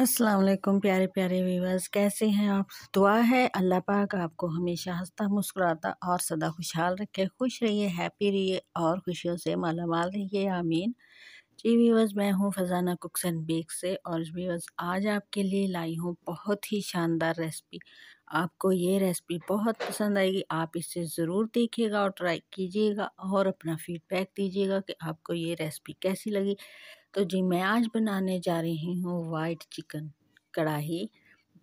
अस्सलाम वालेकुम प्यारे प्यारे वीवर्स कैसे हैं आप दुआ है अल्लाह पाक आपको हमेशा हंसता मुस्कुराता और सदा खुशहाल रखे खुश रहिए हैप्पी रहिए और खुशियों से माला माल रहिए आमीन जी वीवर्स मैं हूँ फ़जाना कुक्स एंड बेक से और वीवर्स आज आपके लिए लाई हूँ बहुत ही शानदार रेसिपी आपको ये रेसिपी बहुत पसंद आएगी आप इसे ज़रूर देखिएगा और ट्राई कीजिएगा और अपना फीडबैक दीजिएगा कि आपको ये रेसिपी कैसी लगी तो जी मैं आज बनाने जा रही हूँ वाइट चिकन कढ़ाही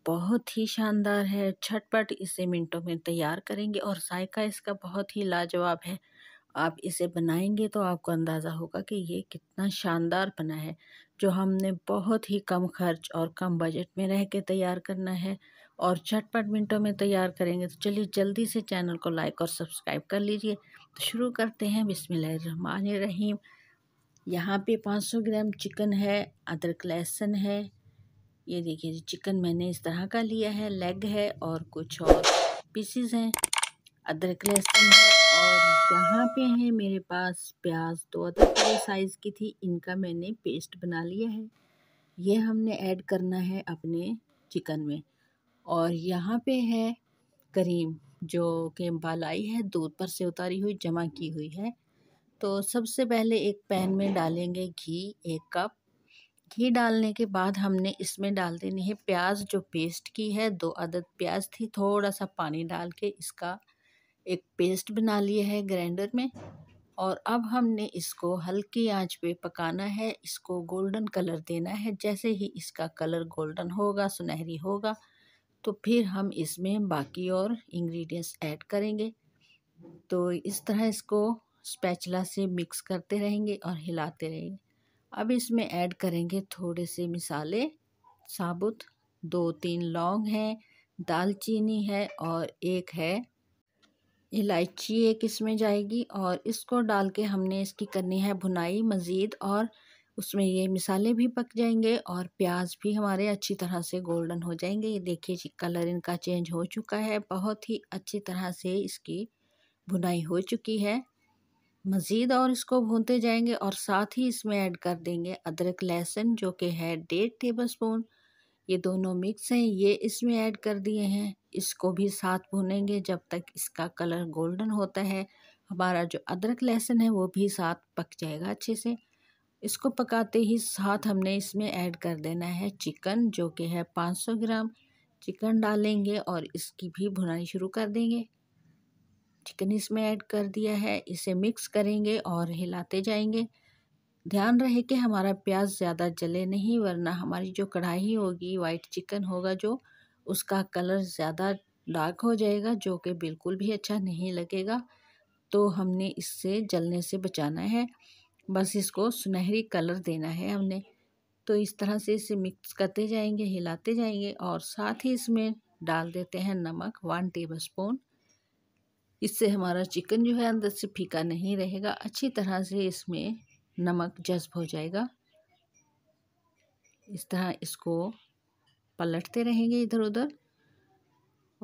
बहुत ही शानदार है छटपट इसे मिनटों में तैयार करेंगे और सायका इसका बहुत ही लाजवाब है आप इसे बनाएंगे तो आपको अंदाज़ा होगा कि ये कितना शानदार बना है जो हमने बहुत ही कम खर्च और कम बजट में रह के तैयार करना है और झटपट मिनटों में तैयार करेंगे तो चलिए जल्दी से चैनल को लाइक और सब्सक्राइब कर लीजिए तो शुरू करते हैं बिसमीम यहाँ पे 500 ग्राम चिकन है अदरक लहसुन है ये देखिए जी चिकन मैंने इस तरह का लिया है लेग है और कुछ और पीसीज हैं अदरक लहसुन है और यहाँ पे है मेरे पास प्याज दो अदरक बड़े साइज़ की थी इनका मैंने पेस्ट बना लिया है ये हमने ऐड करना है अपने चिकन में और यहाँ पे है करीम जो कि बालाई है दूध पर से उतारी हुई जमा की हुई है तो सबसे पहले एक पैन में डालेंगे घी एक कप घी डालने के बाद हमने इसमें डाल देनी है प्याज जो पेस्ट की है दो अदद प्याज थी थोड़ा सा पानी डाल के इसका एक पेस्ट बना लिया है ग्राइंडर में और अब हमने इसको हल्की आंच पे पकाना है इसको गोल्डन कलर देना है जैसे ही इसका कलर गोल्डन होगा सुनहरी होगा तो फिर हम इसमें बाकी और इंग्रेडिएंट्स ऐड करेंगे तो इस तरह इसको स्पैचला से मिक्स करते रहेंगे और हिलाते रहेंगे अब इसमें ऐड करेंगे थोड़े से मिसाले साबुत दो तीन लौंग हैं दालचीनी है और एक है इलायची एक इसमें जाएगी और इसको डाल के हमने इसकी करनी है भुनाई मज़ीद और उसमें ये मिसाले भी पक जाएंगे और प्याज भी हमारे अच्छी तरह से गोल्डन हो जाएंगे ये देखिए कलर इनका चेंज हो चुका है बहुत ही अच्छी तरह से इसकी भुनाई हो चुकी है मज़ीद और इसको भूनते जाएंगे और साथ ही इसमें ऐड कर देंगे अदरक लहसुन जो कि है डेढ़ टेबल स्पून ये दोनों मिक्स हैं ये इसमें ऐड कर दिए हैं इसको भी साथ भूनेंगे जब तक इसका कलर गोल्डन होता है हमारा जो अदरक लहसुन है वो भी साथ पक जाएगा अच्छे से इसको पकाते ही साथ हमने इसमें ऐड कर देना है चिकन जो कि है 500 ग्राम चिकन डालेंगे और इसकी भी भुनाई शुरू कर देंगे चिकन इसमें ऐड कर दिया है इसे मिक्स करेंगे और हिलाते जाएंगे ध्यान रहे कि हमारा प्याज ज़्यादा जले नहीं वरना हमारी जो कढ़ाई होगी वाइट चिकन होगा जो उसका कलर ज़्यादा डार्क हो जाएगा जो कि बिल्कुल भी अच्छा नहीं लगेगा तो हमने इससे जलने से बचाना है बस इसको सुनहरी कलर देना है हमने तो इस तरह से इसे मिक्स करते जाएंगे हिलाते जाएंगे और साथ ही इसमें डाल देते हैं नमक वन टेबल स्पून इससे हमारा चिकन जो है अंदर से फीका नहीं रहेगा अच्छी तरह से इसमें नमक जज्ब हो जाएगा इस तरह इसको पलटते रहेंगे इधर उधर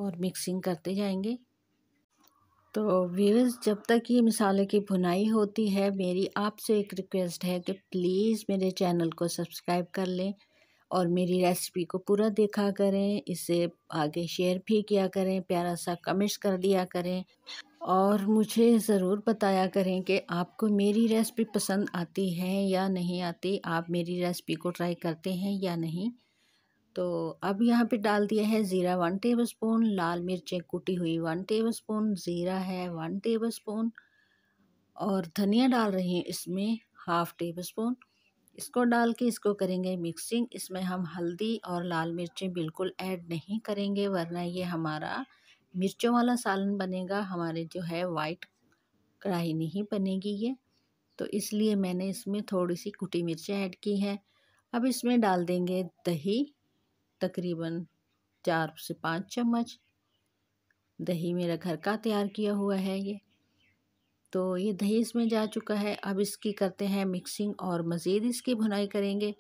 और मिक्सिंग करते जाएंगे तो व्यूज़ जब तक ये मिसाले की भुनाई होती है मेरी आपसे एक रिक्वेस्ट है कि प्लीज़ मेरे चैनल को सब्सक्राइब कर लें और मेरी रेसिपी को पूरा देखा करें इसे आगे शेयर भी किया करें प्यारा सा कमेंट्स कर दिया करें और मुझे ज़रूर बताया करें कि आपको मेरी रेसिपी पसंद आती है या नहीं आती आप मेरी रेसिपी को ट्राई करते हैं या नहीं तो अब यहाँ पे डाल दिया है ज़ीरा वन टेबल स्पून लाल मिर्चें कुटी हुई वन टेबल स्पून ज़ीरा है वन टेबल स्पून और धनिया डाल रही हैं इसमें हाफ़ टेबल स्पून इसको डाल के इसको करेंगे मिक्सिंग इसमें हम हल्दी और लाल मिर्चें बिल्कुल ऐड नहीं करेंगे वरना ये हमारा मिर्चों वाला सालन बनेगा हमारे जो है वाइट कढ़ाई नहीं बनेगी ये तो इसलिए मैंने इसमें थोड़ी सी कुटी मिर्चें ऐड की हैं अब इसमें डाल देंगे दही तकरीबन चार से पाँच चम्मच दही मेरा घर का तैयार किया हुआ है ये तो ये दहेज में जा चुका है अब इसकी करते हैं मिक्सिंग और मज़ीद इसकी भुनाई करेंगे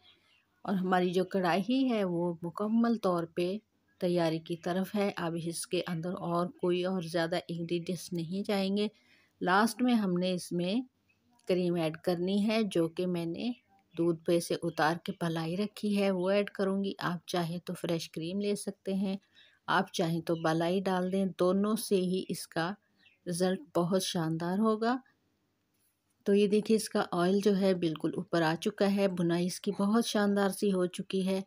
और हमारी जो कढ़ाई है वो मुकम्मल तौर पे तैयारी की तरफ है अब इसके अंदर और कोई और ज़्यादा इंग्रेडिएंट्स नहीं जाएंगे लास्ट में हमने इसमें क्रीम ऐड करनी है जो कि मैंने दूध पे से उतार के पलाई रखी है वो ऐड करूँगी आप चाहें तो फ्रेश क्रीम ले सकते हैं आप चाहें तो बलाई डाल दें दोनों से ही इसका रिज़ल्ट बहुत शानदार होगा तो ये देखिए इसका ऑयल जो है बिल्कुल ऊपर आ चुका है बुनाई इसकी बहुत शानदार सी हो चुकी है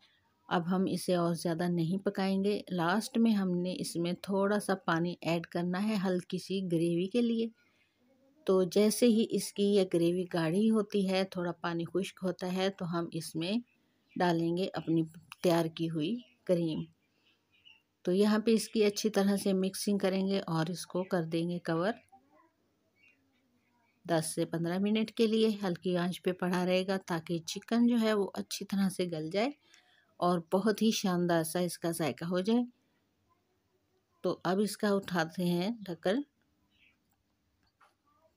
अब हम इसे और ज़्यादा नहीं पकाएंगे लास्ट में हमने इसमें थोड़ा सा पानी ऐड करना है हल्की सी ग्रेवी के लिए तो जैसे ही इसकी यह ग्रेवी गाढ़ी होती है थोड़ा पानी खुश्क होता है तो हम इसमें डालेंगे अपनी तैयार की हुई क्रीम तो यहाँ पे इसकी अच्छी तरह से मिक्सिंग करेंगे और इसको कर देंगे कवर दस से पंद्रह मिनट के लिए हल्की आंच पे पड़ा रहेगा ताकि चिकन जो है वो अच्छी तरह से गल जाए और बहुत ही शानदार सा इसका जायका हो जाए तो अब इसका उठाते हैं ढक्कन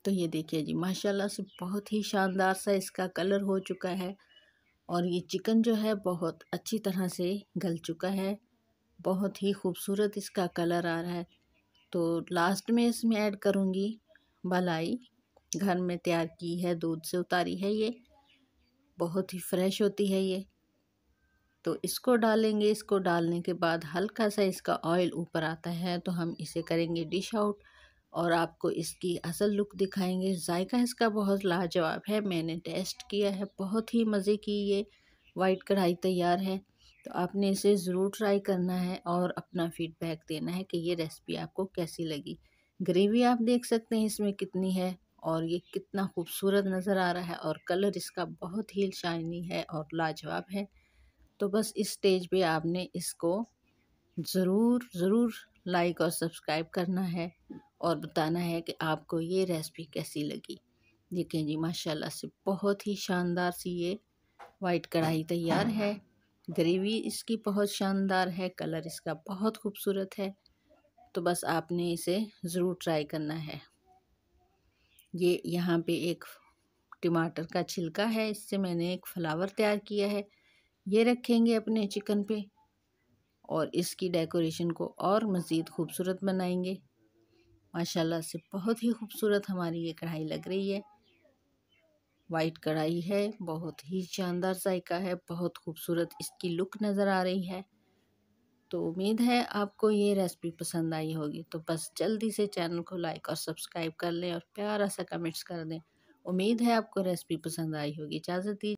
तो ये देखिए जी माशाल्लाह से बहुत ही शानदार सा इसका कलर हो चुका है और ये चिकन जो है बहुत अच्छी तरह से गल चुका है बहुत ही खूबसूरत इसका कलर आ रहा है तो लास्ट में इसमें ऐड करूँगी बलाई घर में तैयार की है दूध से उतारी है ये बहुत ही फ्रेश होती है ये तो इसको डालेंगे इसको डालने के बाद हल्का सा इसका ऑयल ऊपर आता है तो हम इसे करेंगे डिश आउट और आपको इसकी असल लुक दिखाएंगे जायका इसका बहुत लाजवाब है मैंने टेस्ट किया है बहुत ही मज़े की ये वाइट कढ़ाई तैयार है तो आपने इसे ज़रूर ट्राई करना है और अपना फीडबैक देना है कि ये रेसिपी आपको कैसी लगी ग्रेवी आप देख सकते हैं इसमें कितनी है और ये कितना खूबसूरत नज़र आ रहा है और कलर इसका बहुत ही शाइनी है और लाजवाब है तो बस इस स्टेज पे आपने इसको ज़रूर ज़रूर लाइक और सब्सक्राइब करना है और बताना है कि आपको ये रेसिपी कैसी लगी देखें जी माशाल्लाह से बहुत ही शानदार सी ये वाइट कढ़ाई तैयार है ग्रेवी इसकी बहुत शानदार है कलर इसका बहुत खूबसूरत है तो बस आपने इसे ज़रूर ट्राई करना है ये यहाँ पे एक टमाटर का छिलका है इससे मैंने एक फ्लावर तैयार किया है ये रखेंगे अपने चिकन पे और इसकी डेकोरेशन को और मज़ीद खूबसूरत बनाएंगे माशाल्लाह से बहुत ही खूबसूरत हमारी ये कढ़ाई लग रही है वाइट कढ़ाई है बहुत ही शानदार जायका है बहुत खूबसूरत इसकी लुक नज़र आ रही है तो उम्मीद है आपको ये रेसिपी पसंद आई होगी तो बस जल्दी से चैनल को लाइक और सब्सक्राइब कर लें और प्यारा सा कमेंट्स कर दें उम्मीद है आपको रेसिपी पसंद आई होगी इजाज़त दीजिए